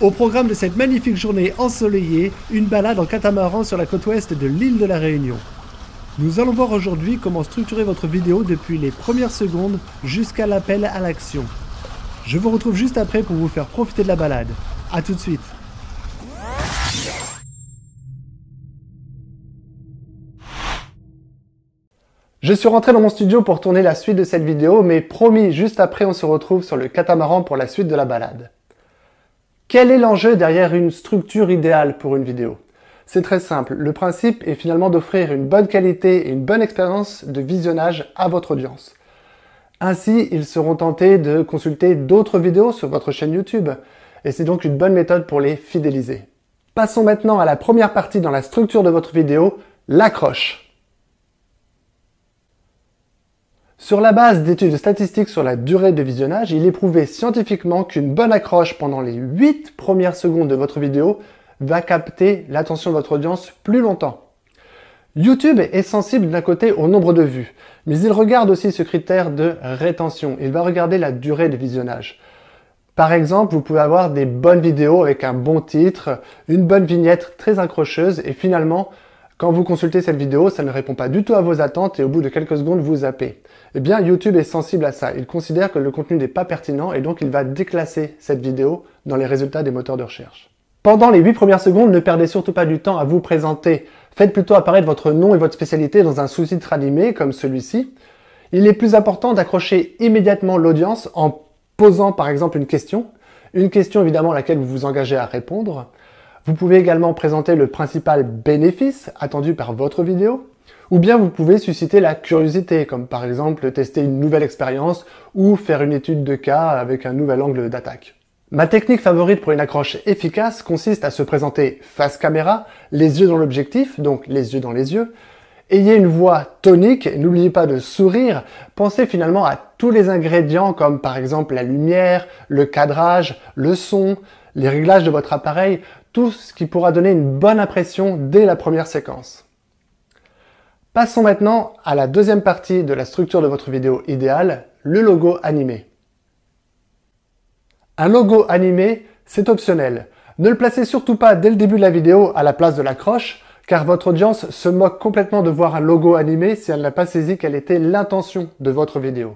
Au programme de cette magnifique journée ensoleillée, une balade en catamaran sur la côte ouest de l'île de la Réunion. Nous allons voir aujourd'hui comment structurer votre vidéo depuis les premières secondes jusqu'à l'appel à l'action. Je vous retrouve juste après pour vous faire profiter de la balade. A tout de suite Je suis rentré dans mon studio pour tourner la suite de cette vidéo, mais promis, juste après on se retrouve sur le catamaran pour la suite de la balade. Quel est l'enjeu derrière une structure idéale pour une vidéo C'est très simple, le principe est finalement d'offrir une bonne qualité et une bonne expérience de visionnage à votre audience. Ainsi, ils seront tentés de consulter d'autres vidéos sur votre chaîne YouTube, et c'est donc une bonne méthode pour les fidéliser. Passons maintenant à la première partie dans la structure de votre vidéo, l'accroche. Sur la base d'études statistiques sur la durée de visionnage, il est prouvé scientifiquement qu'une bonne accroche pendant les 8 premières secondes de votre vidéo va capter l'attention de votre audience plus longtemps. YouTube est sensible d'un côté au nombre de vues, mais il regarde aussi ce critère de rétention. Il va regarder la durée de visionnage. Par exemple, vous pouvez avoir des bonnes vidéos avec un bon titre, une bonne vignette très accrocheuse et finalement, quand vous consultez cette vidéo, ça ne répond pas du tout à vos attentes et au bout de quelques secondes, vous zappez eh bien YouTube est sensible à ça. Il considère que le contenu n'est pas pertinent et donc il va déclasser cette vidéo dans les résultats des moteurs de recherche. Pendant les 8 premières secondes, ne perdez surtout pas du temps à vous présenter. Faites plutôt apparaître votre nom et votre spécialité dans un sous-titre animé comme celui-ci. Il est plus important d'accrocher immédiatement l'audience en posant par exemple une question, une question évidemment à laquelle vous vous engagez à répondre. Vous pouvez également présenter le principal bénéfice attendu par votre vidéo, ou bien vous pouvez susciter la curiosité, comme par exemple tester une nouvelle expérience ou faire une étude de cas avec un nouvel angle d'attaque. Ma technique favorite pour une accroche efficace consiste à se présenter face caméra, les yeux dans l'objectif, donc les yeux dans les yeux. Ayez une voix tonique, n'oubliez pas de sourire, pensez finalement à tous les ingrédients comme par exemple la lumière, le cadrage, le son, les réglages de votre appareil, tout ce qui pourra donner une bonne impression dès la première séquence. Passons maintenant à la deuxième partie de la structure de votre vidéo idéale, le logo animé. Un logo animé, c'est optionnel. Ne le placez surtout pas dès le début de la vidéo à la place de l'accroche, car votre audience se moque complètement de voir un logo animé si elle n'a pas saisi quelle était l'intention de votre vidéo.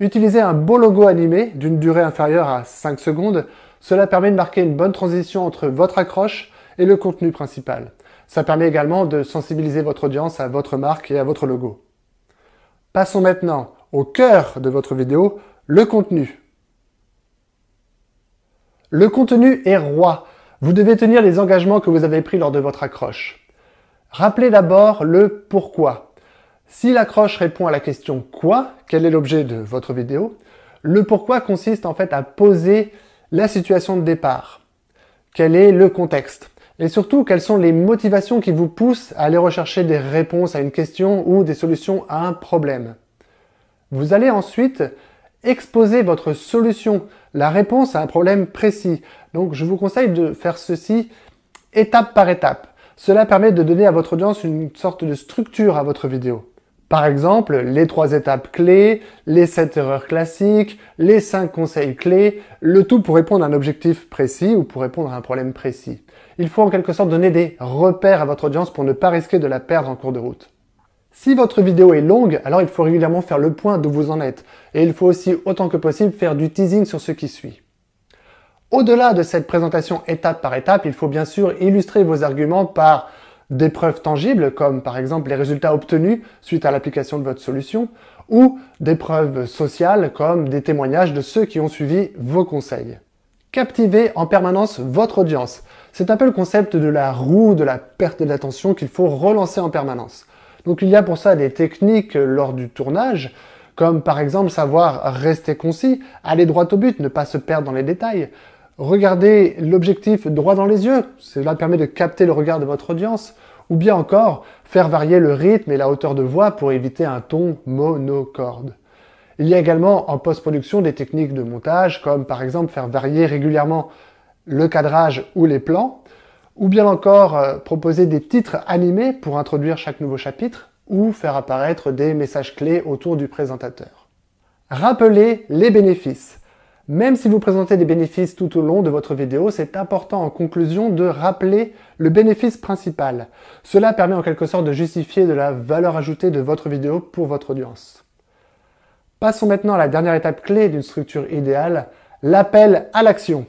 Utilisez un beau logo animé d'une durée inférieure à 5 secondes, cela permet de marquer une bonne transition entre votre accroche et le contenu principal. Ça permet également de sensibiliser votre audience à votre marque et à votre logo. Passons maintenant au cœur de votre vidéo, le contenu. Le contenu est roi. Vous devez tenir les engagements que vous avez pris lors de votre accroche. Rappelez d'abord le pourquoi. Si l'accroche répond à la question quoi, quel est l'objet de votre vidéo, le pourquoi consiste en fait à poser la situation de départ. Quel est le contexte et surtout, quelles sont les motivations qui vous poussent à aller rechercher des réponses à une question ou des solutions à un problème Vous allez ensuite exposer votre solution, la réponse à un problème précis. Donc je vous conseille de faire ceci étape par étape. Cela permet de donner à votre audience une sorte de structure à votre vidéo. Par exemple, les trois étapes clés, les sept erreurs classiques, les cinq conseils clés, le tout pour répondre à un objectif précis ou pour répondre à un problème précis. Il faut en quelque sorte donner des repères à votre audience pour ne pas risquer de la perdre en cours de route. Si votre vidéo est longue, alors il faut régulièrement faire le point d'où vous en êtes. Et il faut aussi autant que possible faire du teasing sur ce qui suit. Au-delà de cette présentation étape par étape, il faut bien sûr illustrer vos arguments par des preuves tangibles, comme par exemple les résultats obtenus suite à l'application de votre solution, ou des preuves sociales, comme des témoignages de ceux qui ont suivi vos conseils. Captiver en permanence votre audience. C'est un peu le concept de la roue de la perte d'attention qu'il faut relancer en permanence. Donc il y a pour ça des techniques lors du tournage, comme par exemple savoir rester concis, aller droit au but, ne pas se perdre dans les détails, Regardez l'objectif droit dans les yeux, cela permet de capter le regard de votre audience, ou bien encore faire varier le rythme et la hauteur de voix pour éviter un ton monocorde. Il y a également en post-production des techniques de montage comme par exemple faire varier régulièrement le cadrage ou les plans, ou bien encore euh, proposer des titres animés pour introduire chaque nouveau chapitre, ou faire apparaître des messages clés autour du présentateur. Rappelez les bénéfices. Même si vous présentez des bénéfices tout au long de votre vidéo, c'est important en conclusion de rappeler le bénéfice principal. Cela permet en quelque sorte de justifier de la valeur ajoutée de votre vidéo pour votre audience. Passons maintenant à la dernière étape clé d'une structure idéale, l'appel à l'action.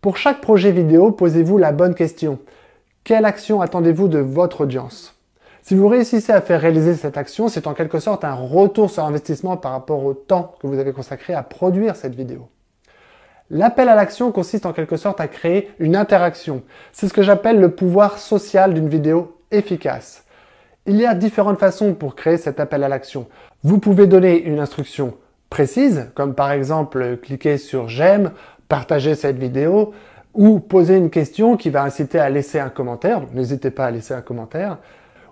Pour chaque projet vidéo, posez-vous la bonne question. Quelle action attendez-vous de votre audience si vous réussissez à faire réaliser cette action, c'est en quelque sorte un retour sur investissement par rapport au temps que vous avez consacré à produire cette vidéo. L'appel à l'action consiste en quelque sorte à créer une interaction. C'est ce que j'appelle le pouvoir social d'une vidéo efficace. Il y a différentes façons pour créer cet appel à l'action. Vous pouvez donner une instruction précise, comme par exemple cliquer sur j'aime, partager cette vidéo, ou poser une question qui va inciter à laisser un commentaire. N'hésitez pas à laisser un commentaire.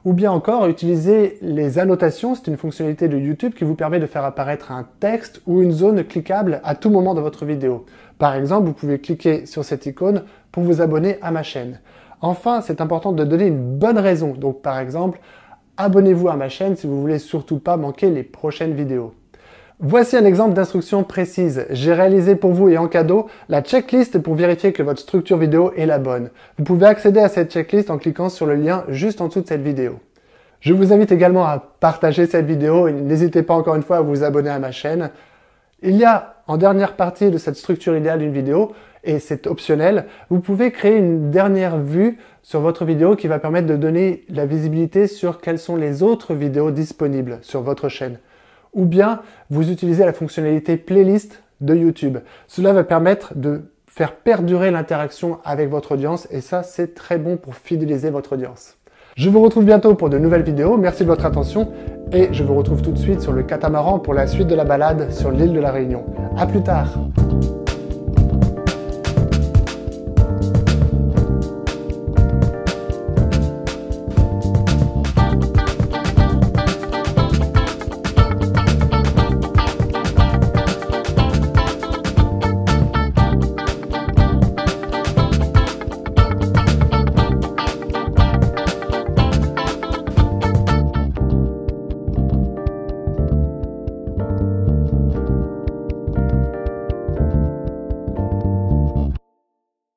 Ou bien encore utiliser les annotations, c'est une fonctionnalité de YouTube qui vous permet de faire apparaître un texte ou une zone cliquable à tout moment de votre vidéo. Par exemple, vous pouvez cliquer sur cette icône pour vous abonner à ma chaîne. Enfin, c'est important de donner une bonne raison. Donc par exemple, abonnez-vous à ma chaîne si vous voulez surtout pas manquer les prochaines vidéos. Voici un exemple d'instruction précise. J'ai réalisé pour vous et en cadeau la checklist pour vérifier que votre structure vidéo est la bonne. Vous pouvez accéder à cette checklist en cliquant sur le lien juste en dessous de cette vidéo. Je vous invite également à partager cette vidéo et n'hésitez pas encore une fois à vous abonner à ma chaîne. Il y a en dernière partie de cette structure idéale d'une vidéo, et c'est optionnel, vous pouvez créer une dernière vue sur votre vidéo qui va permettre de donner la visibilité sur quelles sont les autres vidéos disponibles sur votre chaîne ou bien vous utilisez la fonctionnalité playlist de YouTube. Cela va permettre de faire perdurer l'interaction avec votre audience et ça c'est très bon pour fidéliser votre audience. Je vous retrouve bientôt pour de nouvelles vidéos, merci de votre attention et je vous retrouve tout de suite sur le catamaran pour la suite de la balade sur l'île de la Réunion. A plus tard